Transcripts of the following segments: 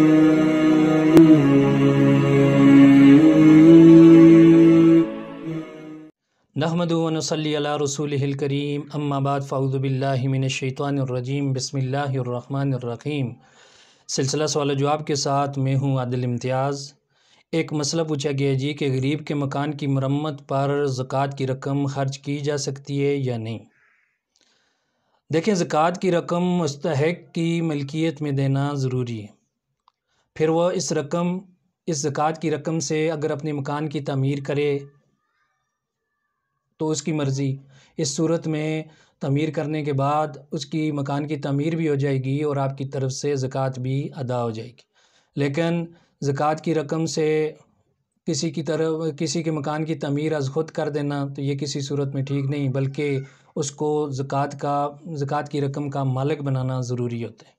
नहमदनसल्ला रसूल करीम अम्माबाद फ़ाउज़बिल्लिमिनशैतरजीम बसमिल्लाम सिलसिला सवाल जवाब के साथ मैं हूँ आदिल इम्तियाज़ एक मसला पूछा गया जी कि गरीब के मकान की मरम्मत पर ज़क़़त की रकम खर्च की जा सकती है या नहीं देखें ज़क़़त की रकम मुस्तक की मलकियत में देना ज़रूरी है फिर वह इस रकम इस ज़क़़त की रकम से अगर अपने मकान की तमीर करे तो उसकी मर्ज़ी इस सूरत में तमीर करने के बाद उसकी मकान की तमीर भी हो जाएगी और आपकी तरफ से ज़क़़त भी अदा हो जाएगी लेकिन ज़क़़त की रकम से किसी की तरफ किसी के मकान की तमीर अज खुद कर देना तो ये किसी सूरत में ठीक नहीं बल्कि उसको ज़क़़त का ज़क़़त की रकम का मालिक बनाना ज़रूरी होता है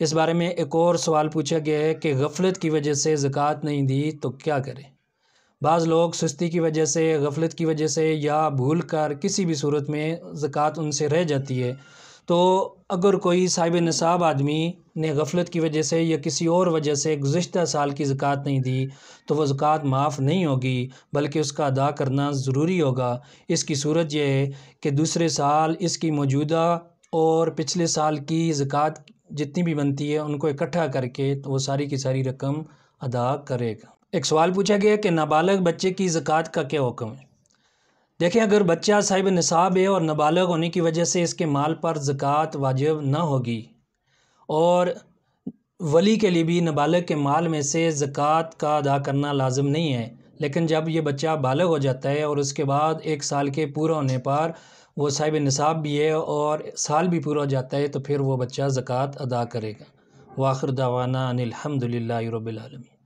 इस बारे में एक और सवाल पूछा गया है कि गफलत की वजह से ज़क़़त नहीं दी तो क्या करें बाज़ लोग सुस्ती की वजह से गफलत की वजह से या भूल कर किसी भी सूरत में ज़क़़त उनसे रह जाती है तो अगर कोई साहिब नसाब आदमी ने गफलत की वजह से या किसी और वजह से गुज्त साल की ज़क़़त नहीं दी तो वह ज़क़़त माफ़ नहीं होगी बल्कि उसका अदा करना ज़रूरी होगा इसकी सूरत यह है कि दूसरे साल इसकी मौजूदा और पिछले साल की ज़क़़त जितनी भी बनती है उनको इकट्ठा करके तो वो सारी की सारी रकम अदा करेगा एक सवाल पूछा गया कि नाबालग बच्चे की ज़क़़त का क्या हुक्म है देखें अगर बच्चा साहिब नसाब है और नाबालग होने की वजह से इसके माल पर ज़क़़त वाजिब ना होगी और वली के लिए भी नाबालग के माल में से ज़क़़त का अदा करना लाजम नहीं है लेकिन जब ये बच्चा बालग हो जाता है और उसके बाद एक साल के पूरा होने पर वो साहिब निसाब भी है और साल भी पूरा हो जाता है तो फिर वो बच्चा ज़क़़त अदा करेगा वाखिर दावाना अनिलहमदिल्ला रबालमी